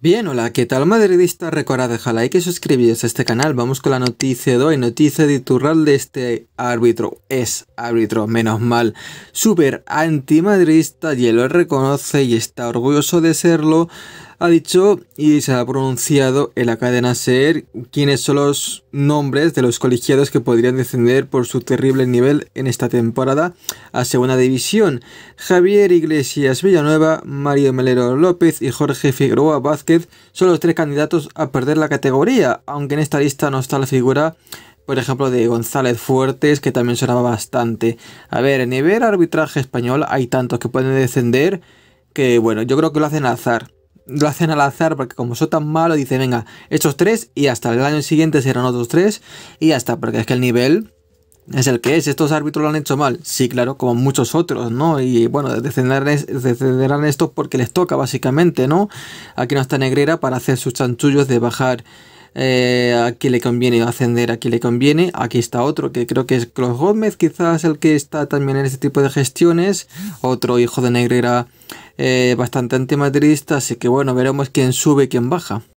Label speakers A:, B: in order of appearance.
A: Bien, hola, ¿qué tal madridista? Recuerda dejar like y suscribiros a este canal. Vamos con la noticia de hoy, noticia de de este árbitro. Es árbitro, menos mal. Súper antimadridista y él lo reconoce y está orgulloso de serlo. Ha dicho y se ha pronunciado en la cadena SER quiénes son los nombres de los colegiados que podrían descender por su terrible nivel en esta temporada a Segunda División. Javier Iglesias Villanueva, Mario Melero López y Jorge Figueroa Vázquez son los tres candidatos a perder la categoría, aunque en esta lista no está la figura, por ejemplo, de González Fuertes, que también sonaba bastante. A ver, en nivel arbitraje español hay tantos que pueden descender que, bueno, yo creo que lo hacen al azar. Lo hacen al azar porque como son tan malos, dice venga, estos tres y hasta el año siguiente serán otros tres y hasta, porque es que el nivel es el que es. Estos árbitros lo han hecho mal. Sí, claro, como muchos otros, ¿no? Y bueno, descenderán estos porque les toca, básicamente, ¿no? Aquí no está Negrera para hacer sus chanchullos de bajar. Eh, a quien le conviene ascender, a quien le conviene. Aquí está otro que creo que es Klaus Gómez, quizás el que está también en este tipo de gestiones. Otro hijo de Negrera eh, bastante antimaterista. Así que bueno, veremos quién sube y quién baja.